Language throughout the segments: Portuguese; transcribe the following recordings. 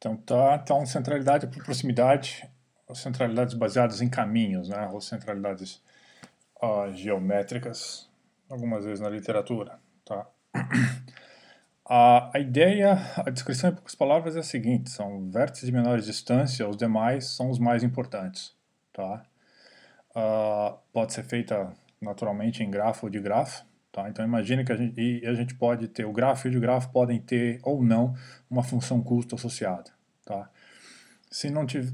Então, tá, então centralidade por proximidade, ou centralidades baseadas em caminhos, né? ou centralidades uh, geométricas, algumas vezes na literatura. Tá? A, a ideia, a descrição em poucas palavras é a seguinte, são vértices de menores distância, os demais são os mais importantes. Tá? Uh, pode ser feita naturalmente em grafo ou de grafo, Tá? Então imagine que a gente, e a gente pode ter, o grafo e o grafo podem ter ou não uma função custo associada. Tá? Se não tiver,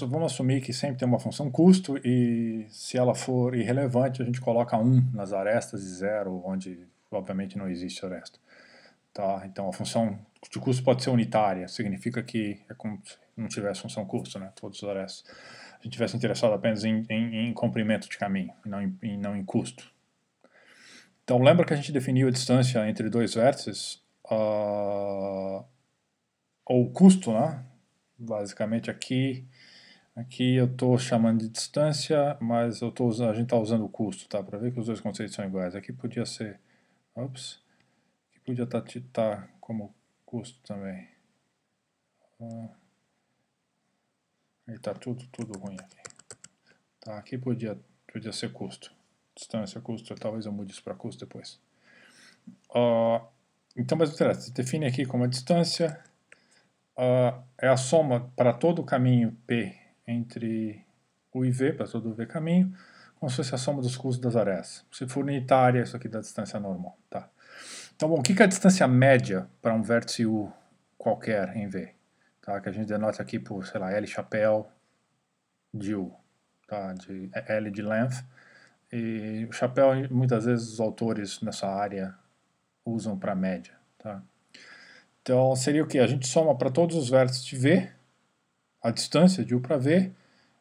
vamos assumir que sempre tem uma função custo e se ela for irrelevante a gente coloca 1 um nas arestas e 0 onde obviamente não existe aresta. Tá? Então a função de custo pode ser unitária, significa que é como se não tivesse função custo, né? todos os arestas. A gente tivesse interessado apenas em, em, em comprimento de caminho, não em, em não em custo. Então lembra que a gente definiu a distância entre dois vértices, uh, ou o custo, né? Basicamente aqui, aqui eu estou chamando de distância, mas eu tô usando, a gente está usando o custo, tá? Para ver que os dois conceitos são iguais. Aqui podia ser, ops, aqui podia estar tá, tá como custo também. Uh, e tá tudo, tudo ruim aqui. Tá, aqui podia, podia ser custo distância, custo, talvez eu mude isso para custo depois. Uh, então, mas o interessa, define aqui como a distância uh, é a soma para todo o caminho P entre U e V, para todo o V caminho, como se fosse a soma dos custos das arestas Se for unitária, isso aqui da distância normal. Tá? Então, bom, o que, que é a distância média para um vértice U qualquer em V? Tá? Que a gente denota aqui por, sei lá, L chapéu de U, tá? de é L de length e o chapéu, muitas vezes, os autores nessa área usam para média. Tá? Então, seria o que? A gente soma para todos os vértices de V, a distância de U para V,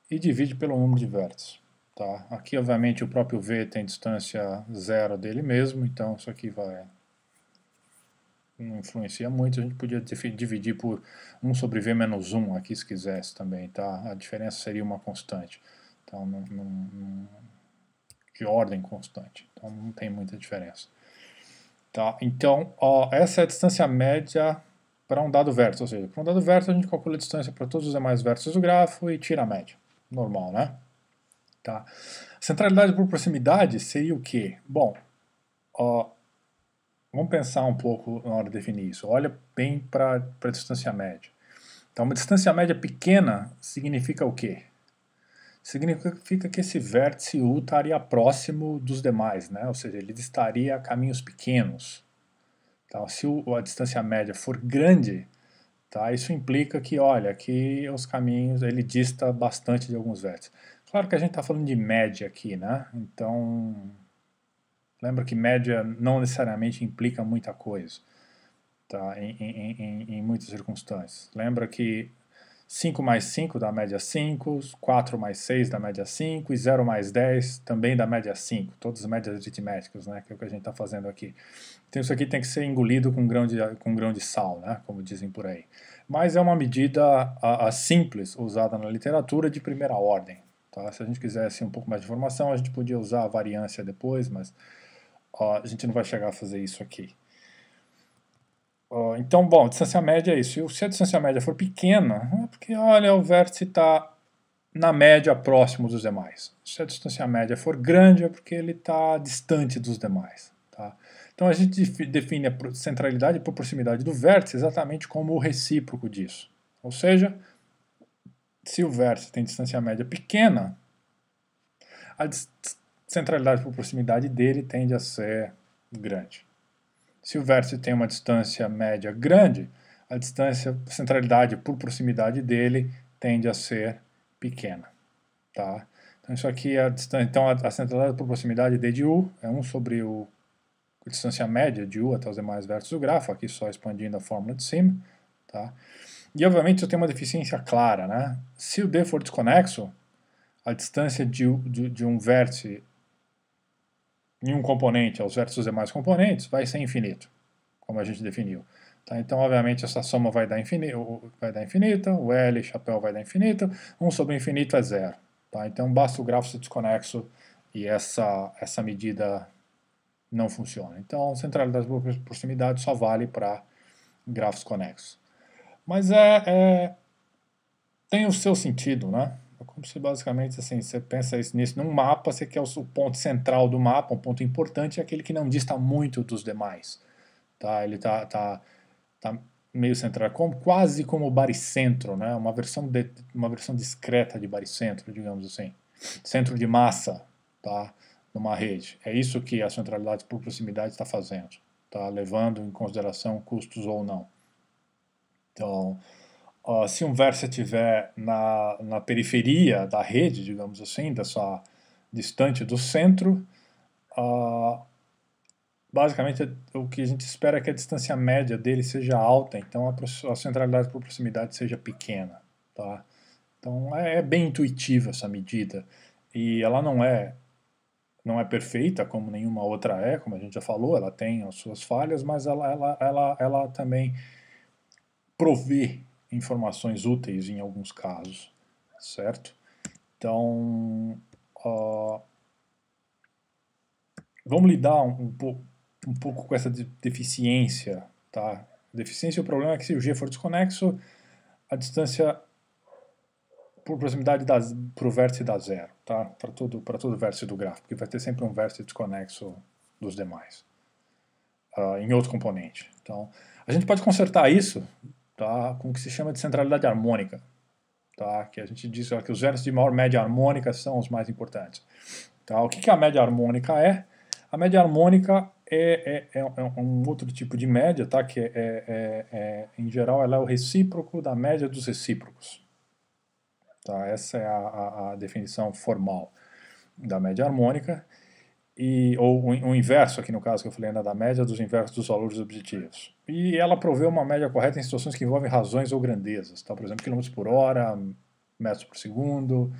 e divide pelo número de vértices. Tá? Aqui, obviamente, o próprio V tem distância zero dele mesmo, então isso aqui vai não influencia muito. A gente podia dividir por 1 sobre V menos 1 aqui, se quisesse também. Tá? A diferença seria uma constante. Então, não, não, não de ordem constante. Então não tem muita diferença. Tá? Então, ó, essa é a distância média para um dado vértice, ou seja, para um dado vértice a gente calcula a distância para todos os demais vértices do grafo e tira a média. Normal, né? Tá. Centralidade por proximidade seria o quê? Bom, ó, vamos pensar um pouco na hora de definir isso. Olha bem para a distância média. Então, uma distância média pequena significa o quê? significa que esse vértice U estaria próximo dos demais, né? ou seja, ele estaria a caminhos pequenos. Então, se o, a distância média for grande, tá? isso implica que, olha, que os caminhos, ele dista bastante de alguns vértices. Claro que a gente está falando de média aqui, né? Então, lembra que média não necessariamente implica muita coisa, tá? em, em, em, em muitas circunstâncias. Lembra que 5 mais 5 da média 5, 4 mais 6 da média 5 e 0 mais 10 também da média 5, todas as médias aritméticas, né, que é o que a gente está fazendo aqui. Então isso aqui tem que ser engolido com grão de, com grão de sal, né, como dizem por aí. Mas é uma medida a, a simples usada na literatura de primeira ordem. Tá? Se a gente quisesse um pouco mais de informação, a gente podia usar a variância depois, mas ó, a gente não vai chegar a fazer isso aqui então, bom, distância média é isso. Se a distância média for pequena, é porque, olha, o vértice está na média próximo dos demais. Se a distância média for grande, é porque ele está distante dos demais. Tá? Então a gente define a centralidade por proximidade do vértice exatamente como o recíproco disso. Ou seja, se o vértice tem distância média pequena, a centralidade por proximidade dele tende a ser grande. Se o vértice tem uma distância média grande, a distância centralidade por proximidade dele tende a ser pequena. Tá? Então, isso aqui é a distância. Então, a, a centralidade por proximidade D de U é 1 sobre o, a distância média de U até os demais vértices do grafo, aqui só expandindo a fórmula de cima. Tá? E, obviamente, isso tem uma deficiência clara. Né? Se o D for desconexo, a distância de, de, de um vértice em um componente aos vértices dos demais componentes, vai ser infinito, como a gente definiu. Tá? Então, obviamente, essa soma vai dar, infinito, vai dar infinita, o L, chapéu, vai dar infinito, 1 sobre infinito é zero. Tá? Então, basta o grafo ser desconexo e essa, essa medida não funciona. Então, centralidade por proximidade só vale para grafos conexos. Mas é, é, tem o seu sentido, né? Como se basicamente assim, você pensa nisso num mapa, você quer o ponto central do mapa, um ponto importante, é aquele que não dista muito dos demais. Tá? Ele tá, tá, tá meio central, como, quase como o baricentro, né? uma, versão de, uma versão discreta de baricentro, digamos assim. Centro de massa tá? numa rede. É isso que a centralidade por proximidade está fazendo, tá? levando em consideração custos ou não. Então, uh, se um Versa estiver na, na periferia da rede, digamos assim, dessa distante do centro, uh, basicamente o que a gente espera é que a distância média dele seja alta, então a, a centralidade por proximidade seja pequena. Tá? Então é, é bem intuitiva essa medida e ela não é não é perfeita como nenhuma outra é, como a gente já falou, ela tem as suas falhas, mas ela, ela, ela, ela também provê informações úteis em alguns casos, certo? Então, uh, vamos lidar um, um, pouco, um pouco com essa de, deficiência, tá? Deficiência, o problema é que se o G for desconexo, a distância por proximidade para o vértice dá zero, tá? Para todo, todo vértice do gráfico, porque vai ter sempre um vértice desconexo dos demais, uh, em outro componente. Então, a gente pode consertar isso tá? com o que se chama de centralidade harmônica. Tá? Que a gente diz que os versos de maior média harmônica são os mais importantes. Tá? O que, que a média harmônica é? A média harmônica é, é, é, é, é um outro tipo de média, tá? Que é, é, é, em geral ela é o recíproco da média dos recíprocos. Tá? Essa é a, a, a definição formal da média harmônica e, ou o, inverso aqui no caso que eu falei, né, da média dos inversos dos valores objetivos. E ela provê uma média correta em situações que envolvem razões ou grandezas, tá? por exemplo, quilômetros por hora, metros por segundo,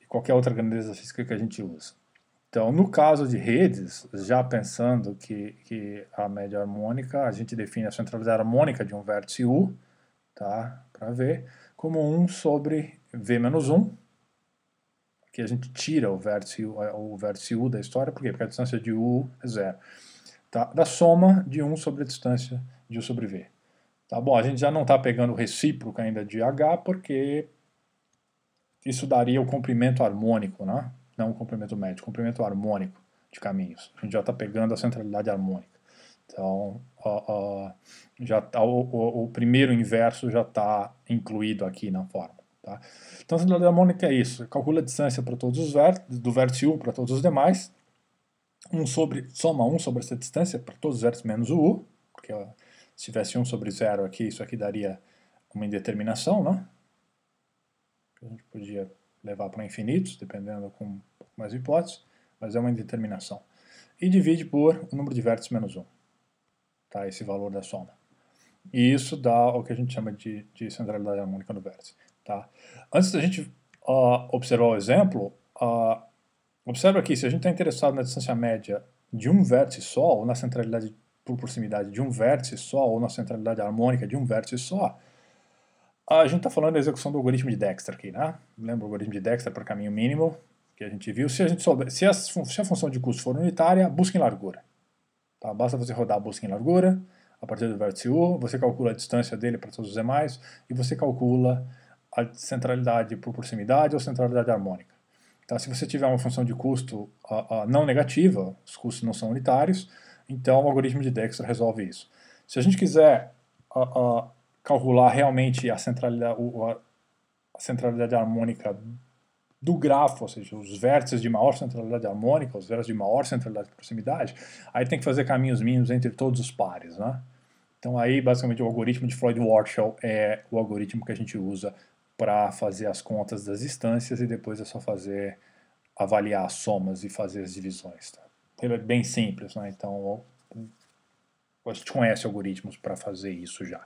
e qualquer outra grandeza física que a gente usa. Então, no caso de redes, já pensando que, que a média harmônica, a gente define a centralidade harmônica de um vértice U, tá? para ver, como 1 sobre V menos 1, que a gente tira o vértice, é, o vértice U da história, por quê? Porque a distância de U é zero. Tá? Da soma de 1 sobre a distância de U sobre V. Tá bom, a gente já não está pegando o recíproco ainda de H, porque isso daria o comprimento harmônico, né? não o comprimento médio, o comprimento harmônico de caminhos. A gente já está pegando a centralidade harmônica. Então, já tá, o, o, o primeiro inverso já está incluído aqui na fórmula. Tá? Então, a singularidade harmônica é isso. Calcula a distância para todos os vértices, do vértice u para todos os demais. um sobre, soma 1 sobre essa distância para todos os vértices menos o U, porque ó, se tivesse 1 sobre 0 aqui, isso aqui daria uma indeterminação, né? A gente podia levar para infinitos, dependendo com mais hipóteses, mas é uma indeterminação. E divide por o número de vértices menos 1, tá? esse valor da soma. E isso dá o que a gente chama de, de centralidade harmônica no vértice. Tá? Antes da gente uh, observar o exemplo, uh, observa aqui, se a gente está interessado na distância média de um vértice só, ou na centralidade por proximidade de um vértice só, ou na centralidade harmônica de um vértice só, a gente está falando da execução do algoritmo de Dexter aqui, né? Lembra o algoritmo de Dexter para caminho mínimo que a gente viu? Se a, gente souber, se, a, se a função de custo for unitária, busca em largura. Tá? Basta você rodar a busca em largura, a partir do vértice U, você calcula a distância dele para todos os demais, e você calcula a centralidade por proximidade ou centralidade harmônica. Tá? Se você tiver uma função de custo a, a não negativa, os custos não são unitários, então o algoritmo de Dijkstra resolve isso. Se a gente quiser a, calcular realmente a centralidade, a centralidade harmônica do grafo, ou seja, os vértices de maior centralidade harmônica, os vértices de maior centralidade de proximidade, aí tem que fazer caminhos mínimos entre todos os pares, né? Então aí, basicamente, o algoritmo de Floyd-Warshall é o algoritmo que a gente usa para fazer as contas das instâncias e depois é só fazer avaliar as somas e fazer as divisões. Tá? Ele é bem simples, né? então a gente conhece algoritmos para fazer isso já.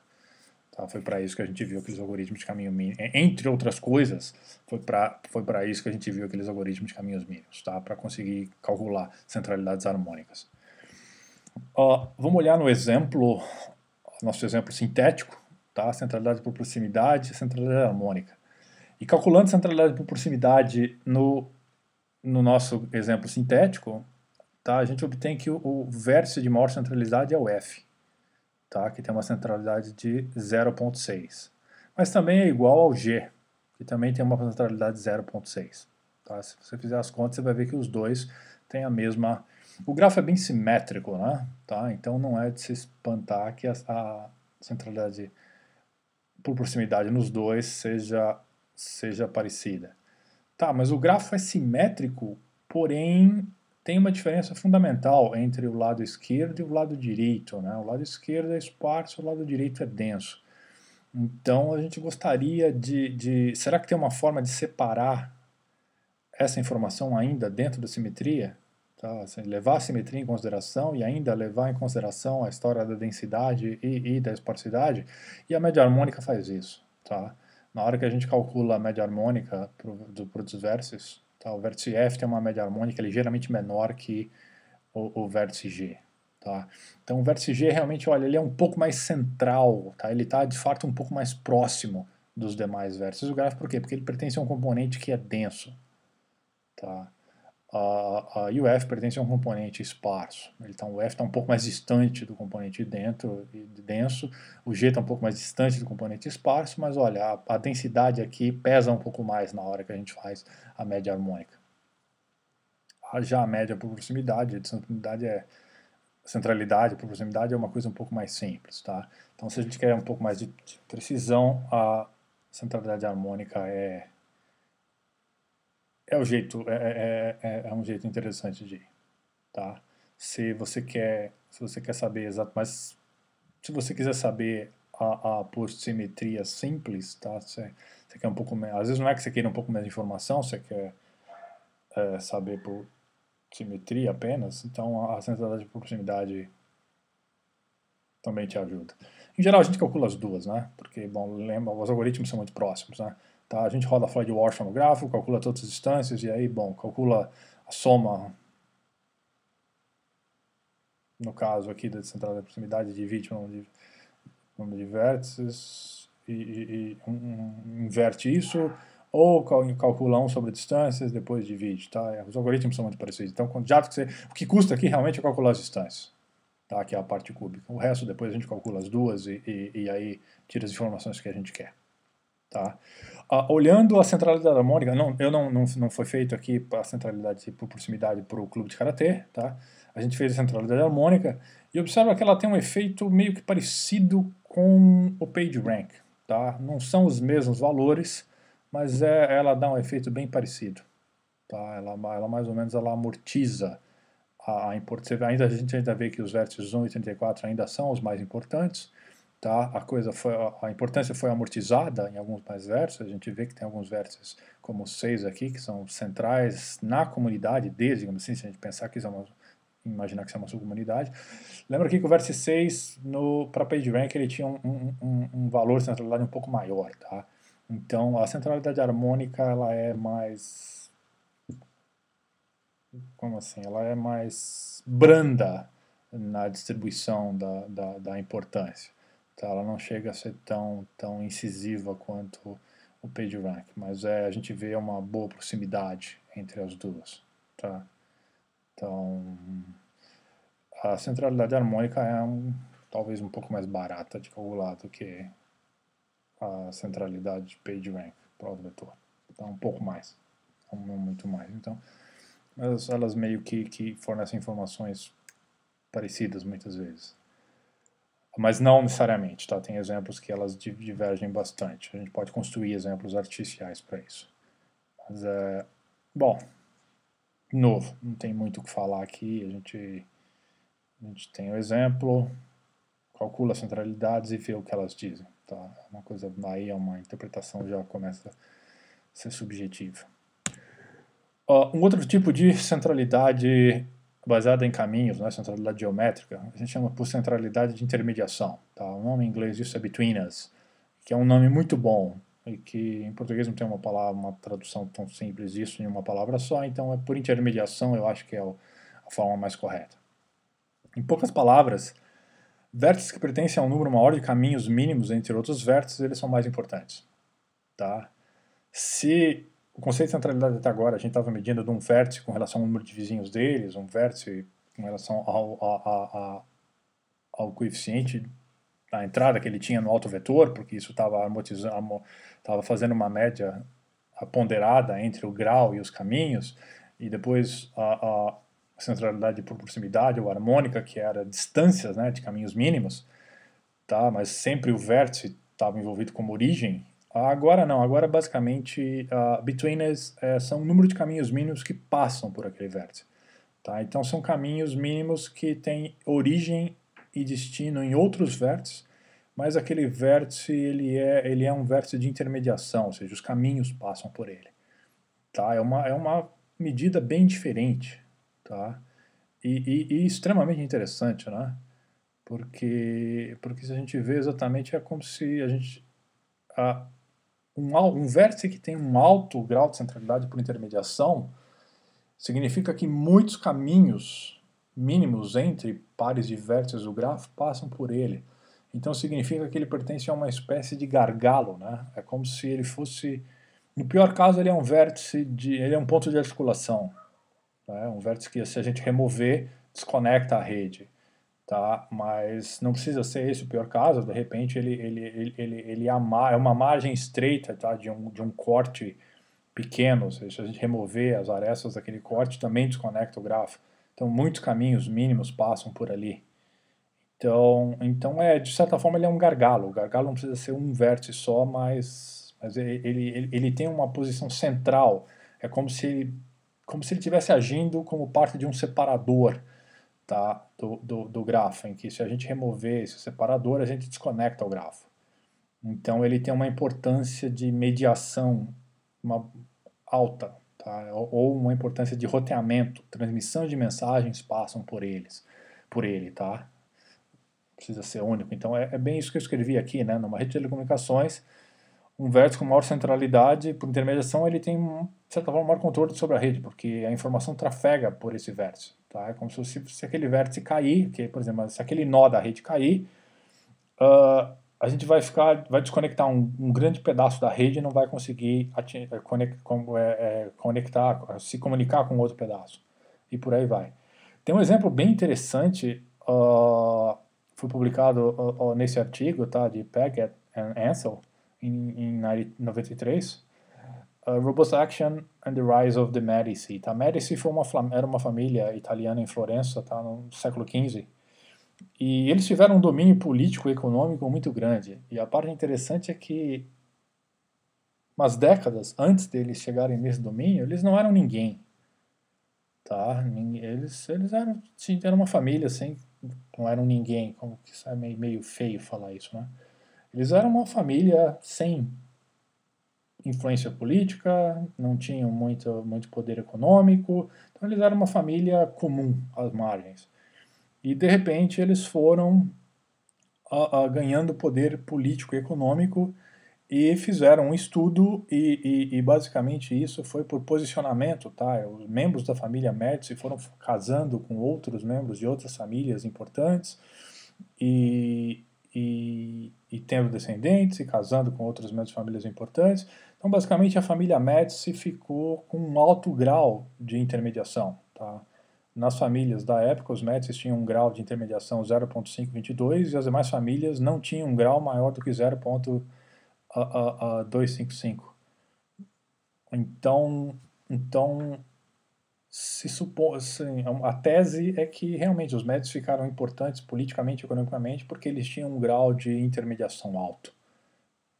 Tá? Foi para isso que a gente viu aqueles algoritmos de caminho mínimo. Entre outras coisas, foi para foi isso que a gente viu aqueles algoritmos de caminhos mínimos, tá? para conseguir calcular centralidades harmônicas. Uh, vamos olhar no exemplo, nosso exemplo sintético tá? centralidade por proximidade, centralidade harmônica. E calculando centralidade por proximidade no, no nosso exemplo sintético, tá? a gente obtém que o, o vértice de maior centralidade é o F, tá? que tem uma centralidade de 0.6. Mas também é igual ao G, que também tem uma centralidade de 0.6. Tá? Se você fizer as contas, você vai ver que os dois têm a mesma... O grafo é bem simétrico, né? Tá? Então não é de se espantar que a, a centralidade por proximidade nos dois seja, seja parecida. Tá, mas o grafo é simétrico, porém tem uma diferença fundamental entre o lado esquerdo e o lado direito. Né? O lado esquerdo é esparso, o lado direito é denso. Então a gente gostaria de, de. Será que tem uma forma de separar essa informação ainda dentro da simetria? Tá? Assim, levar a simetria em consideração e ainda levar em consideração a história da densidade e, e da esparsidade, e a média harmônica faz isso. Tá? Na hora que a gente calcula a média harmônica para do, os vértices, tá? o vértice F tem uma média harmônica ligeiramente é menor que o, o vértice G. Tá? Então o vértice G realmente, olha, ele é um pouco mais central, tá? ele está de fato um pouco mais próximo dos demais vértices do gráfico, por quê? Porque ele pertence a um componente que é denso. Tá? a, a UF pertence a um componente esparso. Então, o F está um pouco mais distante do componente dentro, denso, o G está um pouco mais distante do componente esparso, mas olha, a, a densidade aqui pesa um pouco mais na hora que a gente faz a média harmônica. Ah, já a média por proximidade, a proximidade é centralidade por proximidade é uma coisa um pouco mais simples, tá? Então, se a gente quer um pouco mais de, de precisão, a centralidade harmônica é é o jeito é, é, é, é, um jeito interessante de ir, tá se você quer se você quer saber exato mas se você quiser saber a, a simetria simples tá você, você quer um pouco mais às vezes não é que você queira um pouco mais de informação você quer é, saber por simetria apenas então a, a sensibilidade de proximidade também te ajuda em geral a gente calcula as duas né porque bom lembra os algoritmos são muito próximos né Tá? A gente roda a Floyd Warsham no gráfico, calcula todas as distâncias e aí, bom, calcula a soma, no caso aqui da central da proximidade, divide o número de, vértices e, e, e um, inverte isso, ou calcula 1 um sobre distâncias, depois divide, tá? É, os algoritmos são muito parecidos. Então, já que você, o que custa aqui realmente é calcular as distâncias, tá? Que é a parte cúbica. O resto depois a gente calcula as duas e, e, e aí tira as informações que a gente quer, tá? a, olhando a centralidade harmônica, não, eu não, não, não foi feito aqui a centralidade por tipo, proximidade para o clube de karatê, tá? A gente fez a centralidade harmônica e observa que ela tem um efeito meio que parecido com o PageRank, tá? Não são os mesmos valores, mas é, ela dá um efeito bem parecido, tá? Ela, ela mais ou menos ela amortiza a importância. Ainda a gente ainda vê que os vértices 1 e 34 ainda são os mais importantes, tá? A coisa foi a importância foi amortizada em alguns mais versos. A gente vê que tem alguns versos como seis aqui que são centrais na comunidade desde, assim, se a gente pensar que isso é uma imaginar que isso é uma subcomunidade. Lembra aqui que o verso 6 para PageRank ele tinha um, um, um valor de centralidade um pouco maior, tá? Então a centralidade harmônica ela é mais como assim? Ela é mais branda na distribuição da, da, da importância. Tá? Ela não chega a ser tão, tão incisiva quanto o PageRank, mas é, a gente vê uma boa proximidade entre as duas. Tá? Então, a centralidade harmônica é um, talvez um pouco mais barata de calcular do que a centralidade de PageRank para o vetor. Então, tá um pouco mais, não é é muito mais. Então, elas, elas meio que, que fornecem informações parecidas muitas vezes mas não necessariamente, tá? Tem exemplos que elas divergem bastante. A gente pode construir exemplos artificiais para isso. Mas é bom, novo, não tem muito o que falar aqui. A gente a gente tem o exemplo, calcula as centralidades e vê o que elas dizem, tá? É uma coisa aí é uma interpretação já começa a ser subjetiva. Uh, um outro tipo de centralidade baseada em caminhos, né, centralidade geométrica, a gente chama por centralidade de intermediação. Tá? O nome em inglês disso é between us, que é um nome muito bom e que em português não tem uma palavra, uma tradução tão simples isso em uma palavra só, então é por intermediação eu acho que é a forma mais correta. Em poucas palavras, vértices que pertencem a um número maior de caminhos mínimos entre outros vértices, eles são mais importantes. Tá? Se o conceito de centralidade até agora, a gente estava medindo de um vértice com relação ao número de vizinhos deles, um vértice com relação ao, a, a, a, ao coeficiente da entrada que ele tinha no alto vetor, porque isso estava estava fazendo uma média ponderada entre o grau e os caminhos, e depois a, a centralidade por proximidade ou harmônica, que era distâncias né, de caminhos mínimos, tá? mas sempre o vértice estava envolvido como origem, Agora não, agora basicamente uh, betweeners é, são o número de caminhos mínimos que passam por aquele vértice. Tá? Então são caminhos mínimos que têm origem e destino em outros vértices, mas aquele vértice ele é, ele é um vértice de intermediação, ou seja, os caminhos passam por ele. Tá? É, uma, é uma medida bem diferente tá? e, e, e extremamente interessante, né? porque, porque se a gente vê exatamente é como se a gente um, um vértice que tem um alto grau de centralidade por intermediação significa que muitos caminhos mínimos entre pares de vértices do grafo passam por ele. Então significa que ele pertence a uma espécie de gargalo, né? É como se ele fosse, no pior caso, ele é um vértice de, ele é um ponto de articulação, né? Um vértice que se a gente remover desconecta a rede tá? Mas não precisa ser esse o pior caso, de repente ele, ele, ele, ele, ele é, é uma margem estreita, tá? De um, de um corte pequeno, se a gente remover as arestas daquele corte, também desconecta o grafo. Então muitos caminhos mínimos passam por ali. Então, então é, de certa forma ele é um gargalo, o gargalo não precisa ser um vértice só, mas, mas ele, ele, ele tem uma posição central, é como se, como se ele estivesse agindo como parte de um separador, tá, do, do, do grafo, em que se a gente remover esse separador, a gente desconecta o grafo. Então ele tem uma importância de mediação uma alta, tá? ou uma importância de roteamento, transmissão de mensagens passam por eles, por ele, tá? Precisa ser único. Então é, é bem isso que eu escrevi aqui, né? Numa rede de telecomunicações, um vértice com maior centralidade, por intermediação, ele tem, de certa forma, maior controle sobre a rede, porque a informação trafega por esse vértice. Tá? É como se, se aquele vértice cair, que, por exemplo, se aquele nó da rede cair, uh, a gente vai ficar, vai desconectar um, um, grande pedaço da rede e não vai conseguir conect, é, é, conectar, se comunicar com outro pedaço. E por aí vai. Tem um exemplo bem interessante, uh, foi publicado uh, nesse artigo tá, de Packet and Ansel, em, em 93, uh, Robust Action and the Rise of the Medici. Tá? Medici foi uma, era uma família italiana em Florença, tá? no século XV, e eles tiveram um domínio político e econômico muito grande. E a parte interessante é que, umas décadas antes deles chegarem nesse domínio, eles não eram ninguém. Tá? Eles, eles eram, eram uma família, assim, não eram ninguém. Como que isso é meio, meio feio falar isso, né? Eles eram uma família sem influência política, não tinham muito, muito poder econômico, então eles eram uma família comum às margens. E de repente eles foram a, a, ganhando poder político e econômico e fizeram um estudo e, e, e, basicamente isso foi por posicionamento, tá? É, os membros da família Médici foram casando com outros membros de outras famílias importantes e, e e tendo descendentes e casando com outras menos famílias importantes. Então, basicamente, a família Médici ficou com um alto grau de intermediação. Tá? Nas famílias da época, os Médici tinham um grau de intermediação 0.522 e as demais famílias não tinham um grau maior do que 0.255. Então, então se supõe, assim, é a tese é que realmente os médios ficaram importantes politicamente e economicamente porque eles tinham um grau de intermediação alto,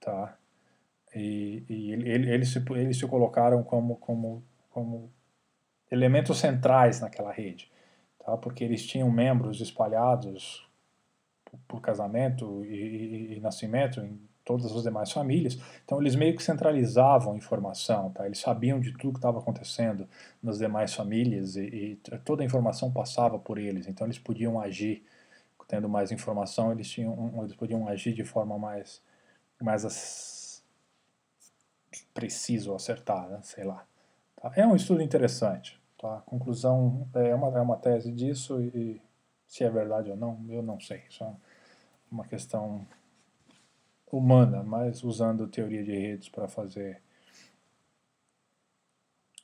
tá? E, e ele, eles, se, eles se colocaram como, como, como elementos centrais naquela rede, tá? Porque eles tinham membros espalhados por, por casamento e, e, e nascimento em todas as demais famílias. Então eles meio que centralizavam informação, tá? Eles sabiam de tudo que estava acontecendo nas demais famílias e, e, toda a informação passava por eles. Então eles podiam agir, tendo mais informação, eles tinham, eles podiam agir de forma mais, mais precisa preciso, acertada, né? sei lá. Tá? É um estudo interessante. Tá? A conclusão é uma, é uma tese disso e, e se é verdade ou não, eu não sei. Só uma questão humana, mas usando teoria de redes para fazer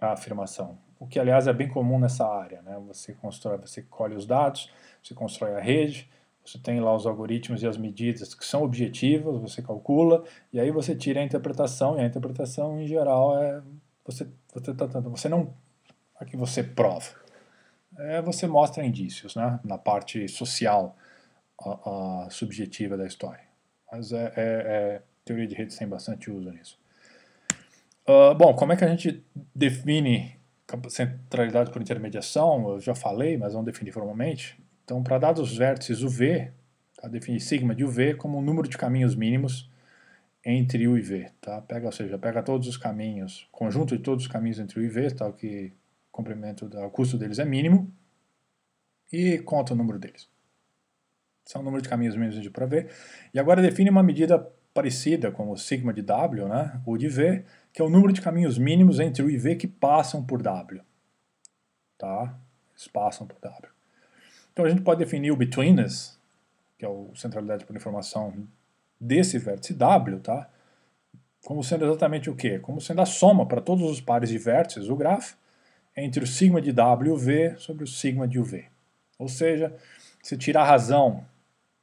a afirmação. O que, aliás, é bem comum nessa área. Né? Você constrói, você colhe os dados, você constrói a rede, você tem lá os algoritmos e as medidas que são objetivas, você calcula, e aí você tira a interpretação, e a interpretação, em geral, é você, você, tá, você não é que você prova. É, você mostra indícios né? na parte social a, a subjetiva da história. Mas é, é, é teoria de redes tem bastante uso nisso. Uh, bom, como é que a gente define centralidade por intermediação? Eu já falei, mas vamos definir formalmente. Então, para dados vértices UV, tá? definir sigma de UV como o número de caminhos mínimos entre U e V. Tá? Pega, ou seja, pega todos os caminhos, conjunto de todos os caminhos entre U e V, tal que o comprimento, o custo deles é mínimo, e conta o número deles. São o número de caminhos mínimos de para V. E agora define uma medida parecida com o sigma de W, né, ou de V, que é o número de caminhos mínimos entre U e V que passam por W. Tá? Eles passam por W. Então a gente pode definir o betweenness, que é o centralidade por informação desse vértice W, tá? como sendo exatamente o quê? Como sendo a soma para todos os pares de vértices do grafo entre o sigma de W e o V sobre o sigma de UV. Ou seja, se tirar a razão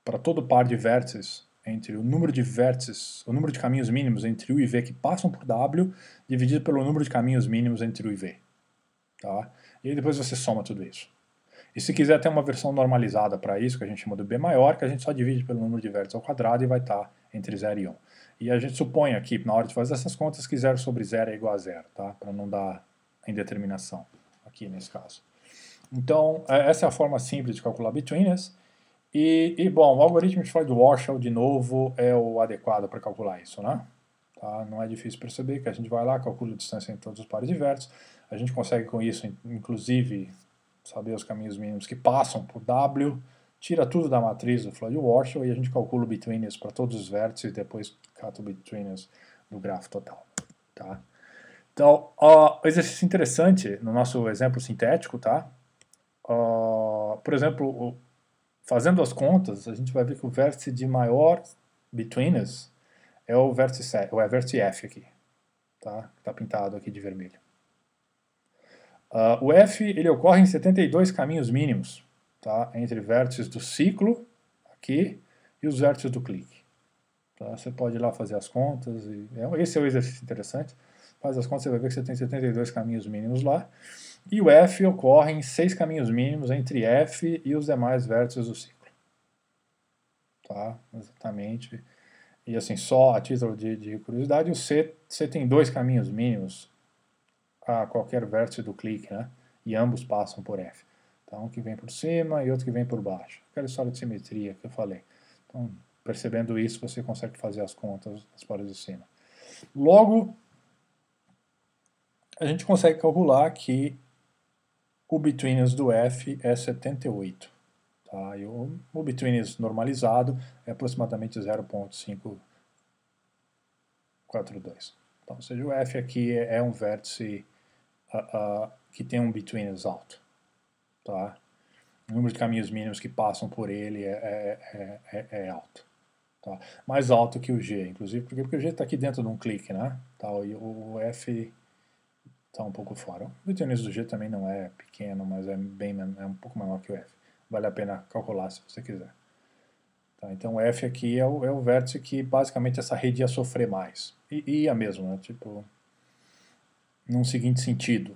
para todo par de vértices entre o número de vértices, o número de caminhos mínimos entre U e V que passam por W, dividido pelo número de caminhos mínimos entre U e V. Tá? E aí depois você soma tudo isso. E se quiser ter uma versão normalizada para isso, que a gente chama de B maior, que a gente só divide pelo número de vértices ao quadrado e vai estar tá entre 0 e 1. E a gente supõe aqui, na hora de fazer essas contas, que 0 sobre 0 é igual a 0, tá? para não dar indeterminação aqui nesse caso. Então, é, essa é a forma simples de calcular betweenness. E, e, bom, o algoritmo de Floyd Warshall, de novo, é o adequado para calcular isso, né? Tá? Não é difícil perceber que a gente vai lá, calcula a distância entre todos os pares vértices, a gente consegue com isso, inclusive, saber os caminhos mínimos que passam por W, tira tudo da matriz do Floyd Warshall e a gente calcula o betweenness para todos os vértices e depois cata o betweenness do grafo total, tá? Então, o exercício interessante no nosso exemplo sintético, tá? Uh, por exemplo, Fazendo as contas, a gente vai ver que o vértice de maior between us é o vértice, é o vértice F aqui, tá? Está pintado aqui de vermelho. Uh, o F ele ocorre em 72 caminhos mínimos, tá? Entre vértices do ciclo aqui e os vértices do clique. Tá? Você pode ir lá fazer as contas. E... É esse é um exercício interessante. Faz as contas, você vai ver que você tem 72 caminhos mínimos lá. E o f ocorre em seis caminhos mínimos entre f e os demais vértices do ciclo. Tá? Exatamente. E assim, só a título de, de curiosidade, o C, C tem dois caminhos mínimos a qualquer vértice do clique, né? E ambos passam por F. Então, um que vem por cima e outro que vem por baixo. Aquela história de simetria que eu falei. Então, percebendo isso, você consegue fazer as contas nas paredes de cima. Logo, a gente consegue calcular que o betweenness do F é 78. Tá? E o, o betweenness normalizado é aproximadamente 0.542. Então, ou seja, o F aqui é, é um vértice uh, uh, que tem um betweenness alto. Tá? O número de caminhos mínimos que passam por ele é, é, é, é, é alto. Tá? Mais alto que o G, inclusive, porque, porque o G está aqui dentro de um clique, né? Tá? E o F está um pouco fora. O tênis do G também não é pequeno, mas é, bem, é um pouco menor que o F. Vale a pena calcular se você quiser. Tá, então o F aqui é o, é o vértice que basicamente essa rede ia sofrer mais. E, e ia mesmo, né? Tipo, num seguinte sentido.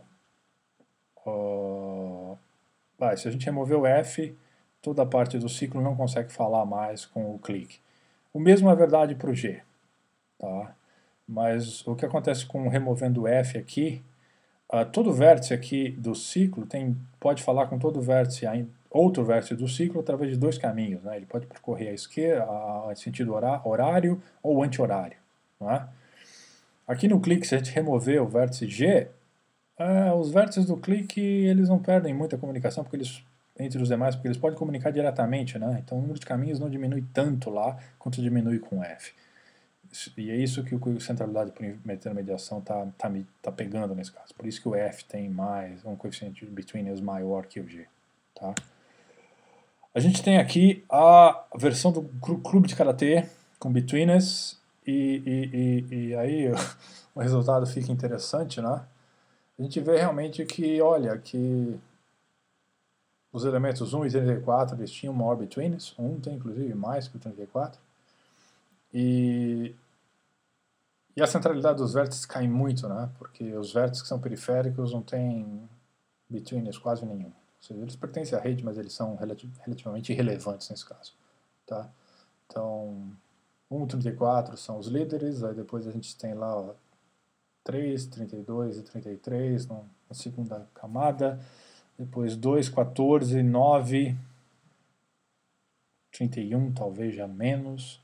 Uh, vai, se a gente remover o F, toda a parte do ciclo não consegue falar mais com o clique. O mesmo é verdade para o G. Tá? Mas o que acontece com removendo o F aqui uh, todo vértice aqui do ciclo tem, pode falar com todo vértice, outro vértice do ciclo, através de dois caminhos. Né? Ele pode percorrer à esquerda, a, sentido horário ou anti-horário. É? Aqui no clique, se a gente remover o vértice G, uh, os vértices do clique eles não perdem muita comunicação porque eles entre os demais, porque eles podem comunicar diretamente, né? então o número de caminhos não diminui tanto lá quanto diminui com F e é isso que o centralidade por intermediação está tá, tá, tá pegando nesse caso. Por isso que o F tem mais um coeficiente de betweenness maior que o G. Tá? A gente tem aqui a versão do clube de karatê com betweenness e, e, e, e aí o resultado fica interessante, né? A gente vê realmente que, olha, que os elementos 1 e 34 eles tinham maior betweenness, um tem inclusive mais que o 34, e, e a centralidade dos vértices cai muito, né? Porque os vértices que são periféricos não têm betweens quase nenhum. Ou seja, eles pertencem à rede, mas eles são relativamente irrelevantes nesse caso, tá? Então, 1,34 são os líderes, aí depois a gente tem lá ó, 3, 32 e 33 na segunda camada, depois 2, 14, 9, 31 talvez já menos.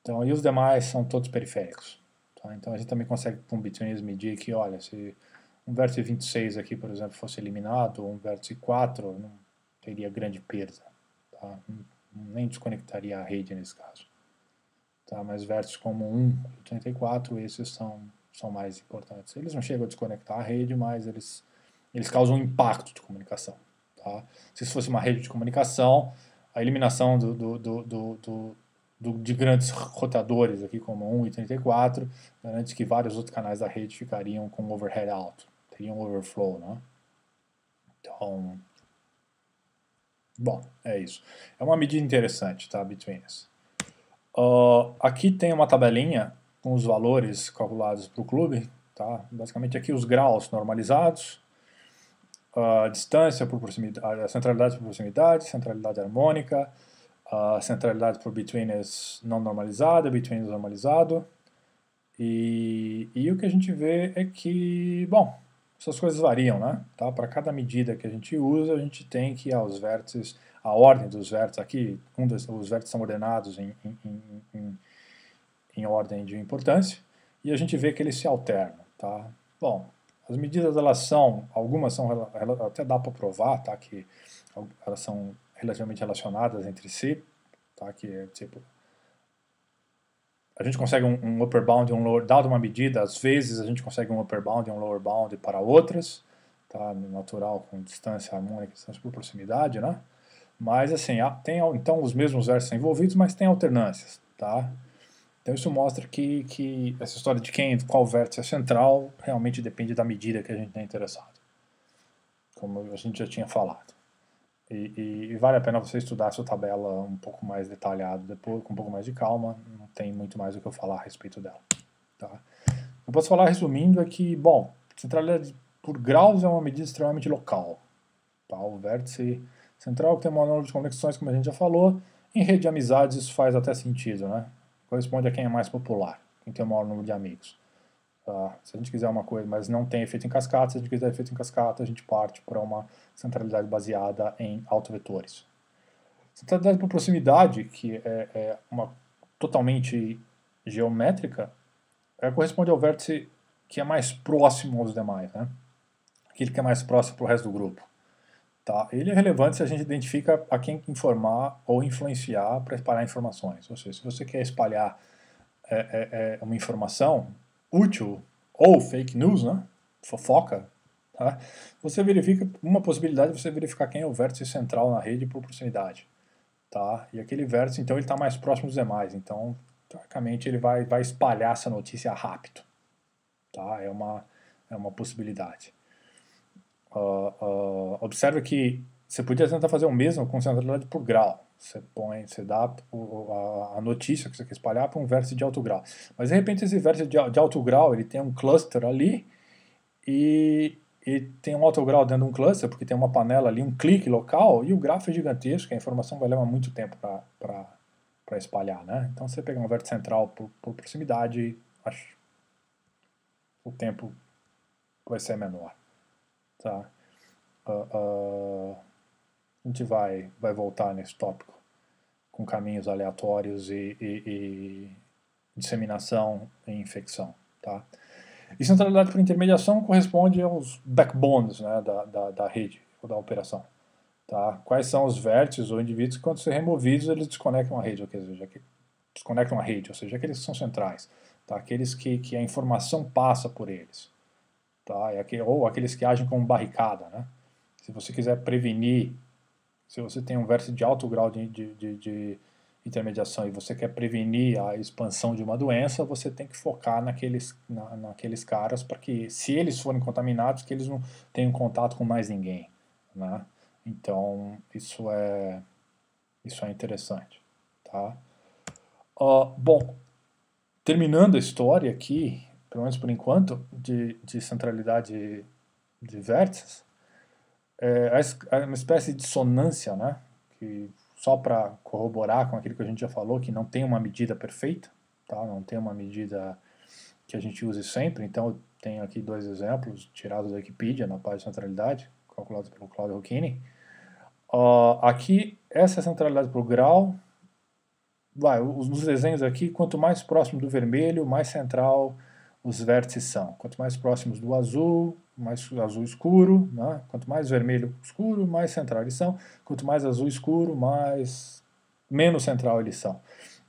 Então, e os demais são todos periféricos. Então, então a gente também consegue com bitunias medir que, olha, se um vértice 26 aqui, por exemplo, fosse eliminado, ou um vértice 4, não teria grande perda. Tá? Hum, nem desconectaria a rede nesse caso. Tá? Mas vértices como 1 e 84, esses são, são mais importantes. Eles não chegam a desconectar a rede, mas eles, eles causam impacto de comunicação. Tá? Se isso fosse uma rede de comunicação, a eliminação do, do, do, do do, de grandes rotadores aqui, como a 1 e 34, garante que vários outros canais da rede ficariam com overhead alto, teriam overflow, né? Então, bom, é isso. É uma medida interessante, tá, Betweens? Uh, ah, aqui tem uma tabelinha com os valores calculados para o clube, tá? Basicamente aqui os graus normalizados, a ah, distância por proximidade, a centralidade por proximidade, centralidade harmônica, a centralidade por betweeners não normalizada, betweeners normalizado. E, e o que a gente vê é que, bom, essas coisas variam, né? Tá? Para cada medida que a gente usa, a gente tem que aos vértices, a ordem dos vértices aqui, um dos, os vértices são ordenados em, em, em, em, em ordem de importância, e a gente vê que eles se alternam, tá? Bom, as medidas elas são, algumas são, até dá para provar, tá? Que elas são relativamente relacionadas entre si, tá? que é tipo a gente consegue um, um, upper bound e um lower, dado uma medida, às vezes a gente consegue um upper bound e um lower bound para outras, tá? natural, com distância harmônica, distância por proximidade, né? Mas assim, tem então os mesmos versos envolvidos, mas tem alternâncias, tá? Então isso mostra que, que essa história de quem, qual vértice é central, realmente depende da medida que a gente está interessado, como a gente já tinha falado. E, e, e, vale a pena você estudar sua tabela um pouco mais detalhado depois, com um pouco mais de calma. Não tem muito mais o que eu falar a respeito dela. Tá? Eu posso falar resumindo é que, bom, centralidade por graus é uma medida extremamente local. Tá? O vértice central que tem um número de conexões, como a gente já falou. Em rede de amizades isso faz até sentido, né? Corresponde a quem é mais popular, quem tem o maior número de amigos. Tá? Se a gente quiser uma coisa, mas não tem efeito em cascata, se a gente quiser efeito em cascata, a gente parte para uma centralidade baseada em autovetores. Centralidade por proximidade, que é, é uma totalmente geométrica, é, corresponde ao vértice que é mais próximo aos demais, né? aquele que é mais próximo para o resto do grupo. Tá? Ele é relevante se a gente identifica a quem informar ou influenciar para espalhar informações. Ou seja, se você quer espalhar é, é, é uma informação, útil ou fake news, né? Fofoca, tá? Você verifica uma possibilidade de é você verificar quem é o vértice central na rede por proximidade, tá? E aquele vértice então ele está mais próximo dos demais, então teoricamente ele vai vai espalhar essa notícia rápido, tá? É uma é uma possibilidade. Uh, uh, observe que você podia tentar fazer o mesmo com centralidade por grau, você põe, você dá a notícia que você quer espalhar para um vértice de alto grau. Mas de repente esse vértice de alto grau ele tem um cluster ali e, e tem um alto grau dentro de um cluster, porque tem uma panela ali, um clique local, e o grafo é gigantesco, a informação vai levar muito tempo para espalhar. Né? Então você pegar um vértice central por, por proximidade, acho, o tempo vai ser menor. Tá? Uh, uh a gente vai, vai voltar nesse tópico com caminhos aleatórios e, e, e disseminação e infecção, tá? E centralidade por intermediação corresponde aos backbones né, da, da, da rede ou da operação. Tá? Quais são os vértices ou indivíduos que, quando são removidos, eles desconectam a rede, ou seja, que desconectam a rede, ou seja, aqueles que são centrais, tá? aqueles que, que a informação passa por eles, tá? É ou aqueles que agem como barricada. Né? Se você quiser prevenir se você tem um vértice de alto grau de, de, de, de intermediação e você quer prevenir a expansão de uma doença, você tem que focar naqueles, na, naqueles caras para que, se eles forem contaminados, que eles não tenham contato com mais ninguém. Né? Então, isso é, isso é interessante. Tá? Uh, bom, terminando a história aqui, pelo menos por enquanto, de, de centralidade de vértices, é, é, é, uma espécie de dissonância, né? Que só para corroborar com aquilo que a gente já falou, que não tem uma medida perfeita, tá? Não tem uma medida que a gente use sempre. Então, eu tenho aqui dois exemplos tirados da Wikipedia na página de centralidade, calculados pelo Claudio Rocchini. Uh, aqui, essa centralidade por grau, vai, os, nos desenhos aqui, quanto mais próximo do vermelho, mais central os vértices são. Quanto mais próximos do azul, mais azul escuro, né? quanto mais vermelho escuro, mais central eles são. Quanto mais azul escuro, mais menos central eles são.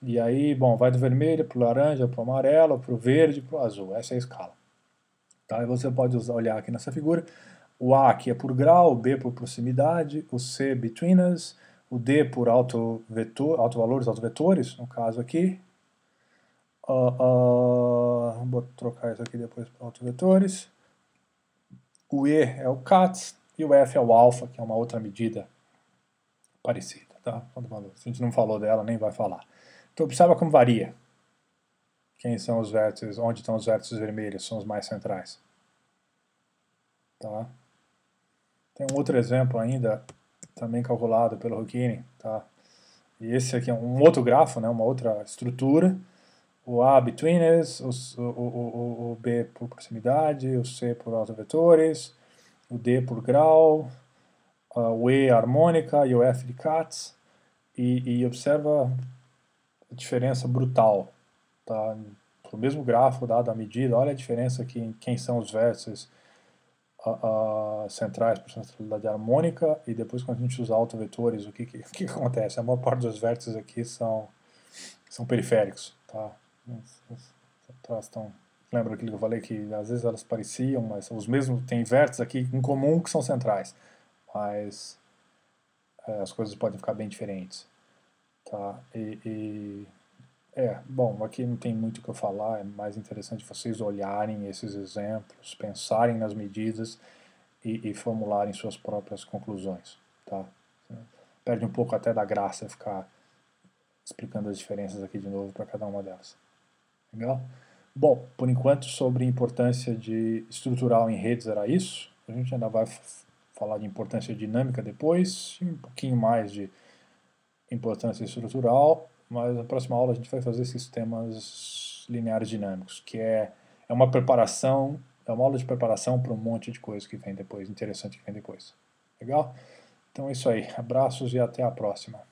E aí, bom, vai do vermelho para o laranja, para o amarelo, para o verde, para o azul. Essa é a escala. Tá? E você pode usar, olhar aqui nessa figura. O A aqui é por grau, o B por proximidade, o C between us, o D por alto, vetor, alto valores, alto vetores, no caso aqui, Uh, vou trocar isso aqui depois para outros vetores. O E é o CATS e o F é o alfa, que é uma outra medida parecida. Tá? A gente não falou dela, nem vai falar. Então observa como varia. Quem são os vértices, onde estão os vértices vermelhos, são os mais centrais. Tá? Tem um outro exemplo ainda, também calculado pelo Rocchini. Tá? E esse aqui é um outro grafo, né? uma outra estrutura o A betweeners, o, o, o, B por proximidade, o C por autovetores, o D por grau, o E harmônica e o F de Katz. E, e observa a diferença brutal, tá? O mesmo gráfico tá? dado a medida, olha a diferença aqui em quem são os vértices centrais por centralidade harmônica e depois quando a gente usa autovetores, o que, que, que acontece? A maior parte dos vértices aqui são, são periféricos, tá? Essas estão. Lembra aquilo que eu falei que às vezes elas pareciam, mas os mesmos. Tem vértices aqui em comum que são centrais, mas é, as coisas podem ficar bem diferentes. Tá? E, e, É, bom, aqui não tem muito o que eu falar, é mais interessante vocês olharem esses exemplos, pensarem nas medidas e, e formularem suas próprias conclusões. Tá? Perde um pouco até da graça ficar explicando as diferenças aqui de novo para cada uma delas. Legal? Bom, por enquanto sobre importância de estrutural em redes era isso. A gente ainda vai falar de importância dinâmica depois, e um pouquinho mais de importância estrutural, mas na próxima aula a gente vai fazer sistemas lineares dinâmicos, que é, é uma preparação, é uma aula de preparação para um monte de coisa que vem depois, interessante que vem depois. Legal? Então é isso aí. Abraços e até a próxima.